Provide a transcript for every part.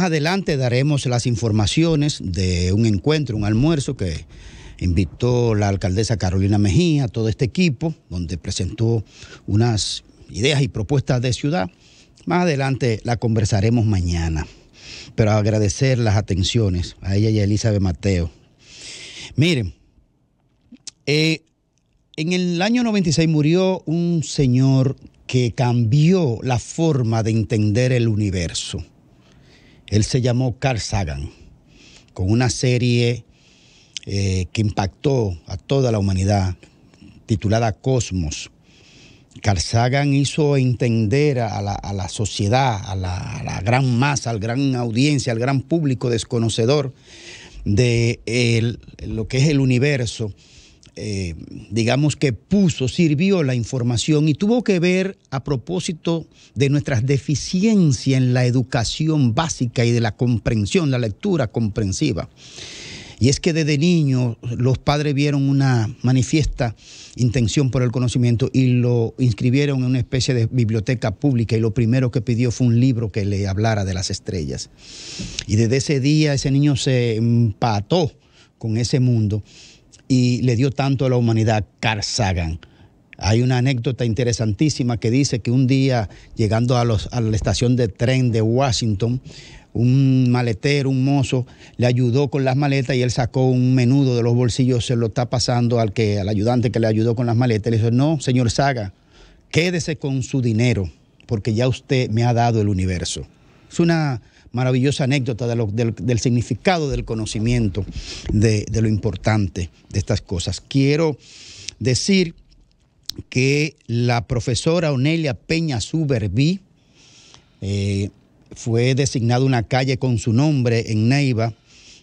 Más adelante daremos las informaciones de un encuentro, un almuerzo que invitó la alcaldesa Carolina Mejía, todo este equipo, donde presentó unas ideas y propuestas de ciudad. Más adelante la conversaremos mañana, pero agradecer las atenciones a ella y a Elizabeth Mateo. Miren, eh, en el año 96 murió un señor que cambió la forma de entender el universo. Él se llamó Carl Sagan, con una serie eh, que impactó a toda la humanidad, titulada Cosmos. Carl Sagan hizo entender a la, sociedad, a la, gran masa, al gran audiencia, al gran público desconocedor de lo que es el universo, eh, digamos que puso, sirvió la información y tuvo que ver a propósito de nuestras deficiencias en la educación básica y de la comprensión, la lectura comprensiva. Y es que desde niño los padres vieron una manifiesta intención por el conocimiento y lo inscribieron en una especie de biblioteca pública y lo primero que pidió fue un libro que le hablara de las estrellas. Y desde ese día ese niño se empató con ese mundo y le dio tanto a la humanidad, Carl Sagan. Hay una anécdota interesantísima que dice que un día, llegando a, los, a la estación de tren de Washington, un maletero, un mozo, le ayudó con las maletas y él sacó un menudo de los bolsillos, se lo está pasando al, que, al ayudante que le ayudó con las maletas. Le dice, no, señor Saga, quédese con su dinero, porque ya usted me ha dado el universo. Es una maravillosa anécdota del, significado del conocimiento, de, lo importante de estas cosas. Quiero decir que la profesora Onelia Peña Suberví eh, fue designada una calle con su nombre en Neiva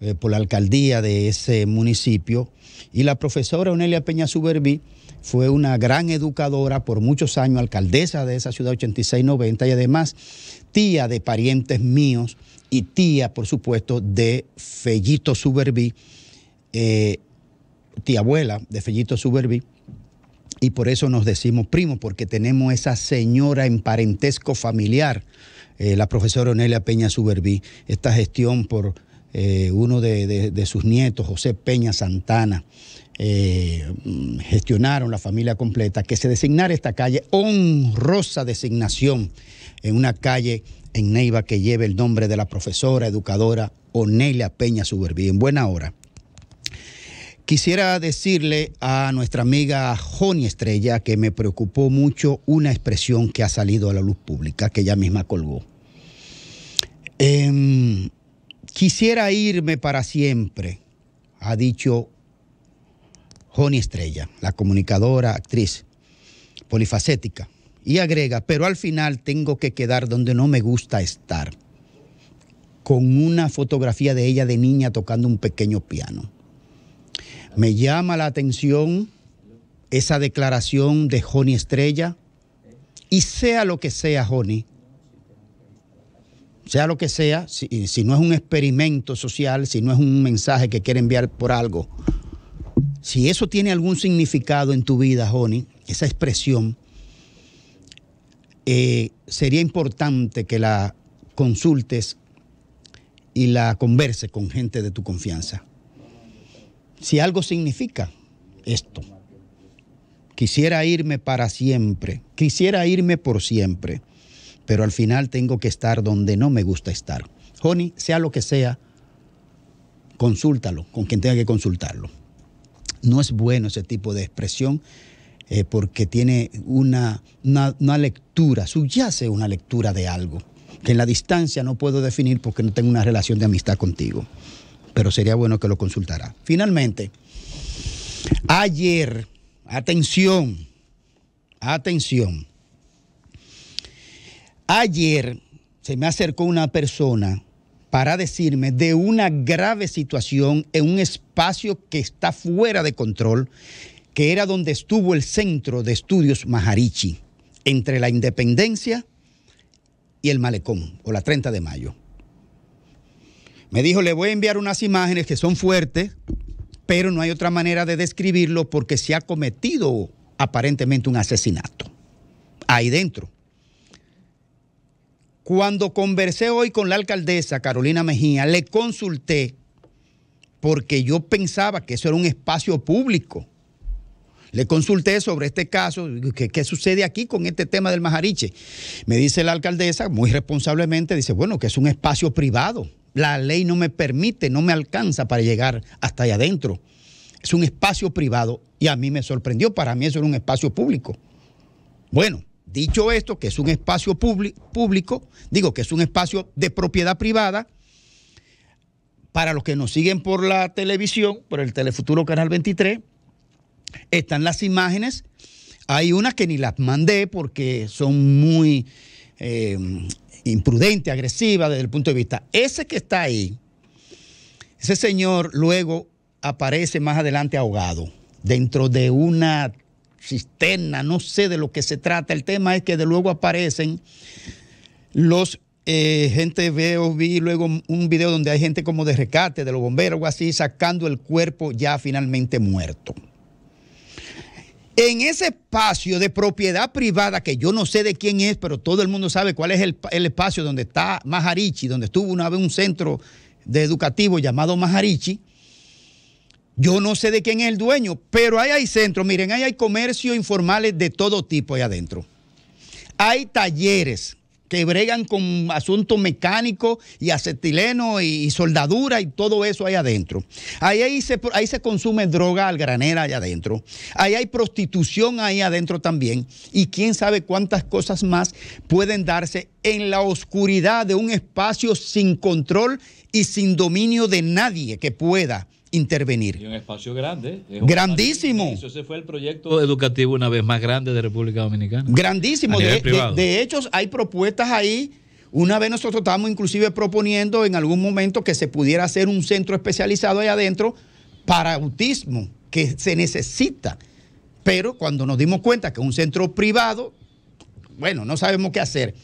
eh, por la alcaldía de ese municipio. Y la profesora Onelia Peña Suberví fue una gran educadora por muchos años, alcaldesa de esa ciudad 86-90 y además tía de parientes míos y tía, por supuesto, de Fellito Suberví, eh, tía abuela de Fellito Suberví. Y por eso nos decimos primo, porque tenemos esa señora en parentesco familiar, eh, la profesora Onelia Peña Suberví, esta gestión por eh, uno de, sus nietos, José Peña Santana, eh, gestionaron la familia completa, que se designara esta calle, honrosa designación, en una calle en Neiva que lleve el nombre de la profesora, educadora Onelia Peña Suberbí. En buena hora. Quisiera decirle a nuestra amiga Joni Estrella que me preocupó mucho una expresión que ha salido a la luz pública, que ella misma colgó. Eh, Quisiera irme para siempre, ha dicho Joni Estrella, la comunicadora, actriz polifacética. Y agrega, pero al final tengo que quedar donde no me gusta estar, con una fotografía de ella de niña tocando un pequeño piano. Me llama la atención esa declaración de Joni Estrella. Y sea lo que sea, Joni, sea lo que sea, si, no es un experimento social, si no es un mensaje que quiere enviar por algo, si eso tiene algún significado en tu vida, Joni, esa expresión, eh, sería importante que la consultes y la converses con gente de tu confianza. Si algo significa esto, quisiera irme para siempre, quisiera irme por siempre pero al final tengo que estar donde no me gusta estar. Joni, sea lo que sea, consúltalo con quien tenga que consultarlo. No es bueno ese tipo de expresión eh, porque tiene una, una lectura, subyace una lectura de algo que en la distancia no puedo definir porque no tengo una relación de amistad contigo, pero sería bueno que lo consultara. Finalmente, ayer, atención, atención, Ayer se me acercó una persona para decirme de una grave situación en un espacio que está fuera de control, que era donde estuvo el centro de estudios Maharichi, entre la Independencia y el Malecón, o la 30 de mayo. Me dijo, le voy a enviar unas imágenes que son fuertes, pero no hay otra manera de describirlo porque se ha cometido aparentemente un asesinato ahí dentro. Cuando conversé hoy con la alcaldesa Carolina Mejía, le consulté porque yo pensaba que eso era un espacio público. Le consulté sobre este caso, ¿qué, sucede aquí con este tema del Majariche? Me dice la alcaldesa, muy responsablemente, dice, bueno, que es un espacio privado. La ley no me permite, no me alcanza para llegar hasta allá adentro. Es un espacio privado y a mí me sorprendió, para mí eso era un espacio público. Bueno, Dicho esto, que es un espacio público, digo que es un espacio de propiedad privada, para los que nos siguen por la televisión, por el Telefuturo Canal 23, están las imágenes. Hay unas que ni las mandé porque son muy em, imprudentes, agresivas desde el punto de vista. Ese que está ahí, ese señor luego aparece más adelante ahogado dentro de una cisterna, no sé de lo que se trata. El tema es que de luego aparecen los eh, gente veo, vi luego un video donde hay gente como de rescate de los bomberos o así, sacando el cuerpo ya finalmente muerto. En ese espacio de propiedad privada, que yo no sé de quién es, pero todo el mundo sabe cuál es el, espacio donde está Maharichi, donde estuvo una vez un centro de educativo llamado Maharichi, yo no sé de quién es el dueño, pero ahí hay centros, miren, ahí hay comercio informales de todo tipo ahí adentro. Hay talleres que bregan con asuntos mecánicos y acetileno y, soldadura y todo eso ahí adentro. Ahí, ahí, se, consume droga al granera allá adentro. Ahí hay prostitución ahí adentro también. Y quién sabe cuántas cosas más pueden darse en la oscuridad de un espacio sin control y sin dominio de nadie que pueda intervenir. Y un espacio grande. Grandísimo. ese fue el proyecto educativo una vez más grande de República Dominicana. Grandísimo. De, hecho, hay propuestas ahí. Una vez nosotros estábamos inclusive proponiendo en algún momento que se pudiera hacer un centro especializado ahí adentro para autismo, que se necesita. Pero cuando nos dimos cuenta que un centro privado, bueno, no sabemos qué hacer.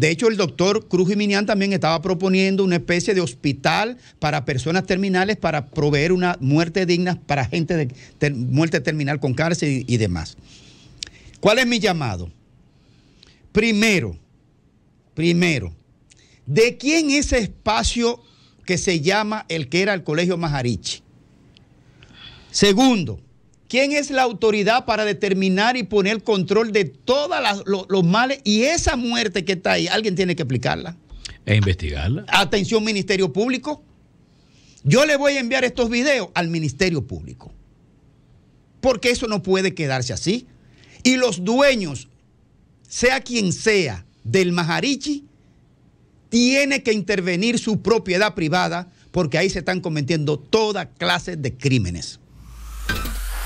De hecho, el doctor Cruz Minian también estaba proponiendo una especie de hospital para personas terminales para proveer una muerte digna para gente de muerte terminal con cárcel y, demás. ¿Cuál es mi llamado? Primero, primero, ¿de quién ese espacio que se llama el que era el Colegio Majarichi? Segundo, ¿Quién es la autoridad para determinar y poner control de todos los males? Y esa muerte que está ahí, alguien tiene que explicarla. E investigarla. Atención, Ministerio Público. Yo le voy a enviar estos videos al Ministerio Público. Porque eso no puede quedarse así. Y los dueños, sea quien sea, del Majarichi, tiene que intervenir su propiedad privada porque ahí se están cometiendo toda clase de crímenes.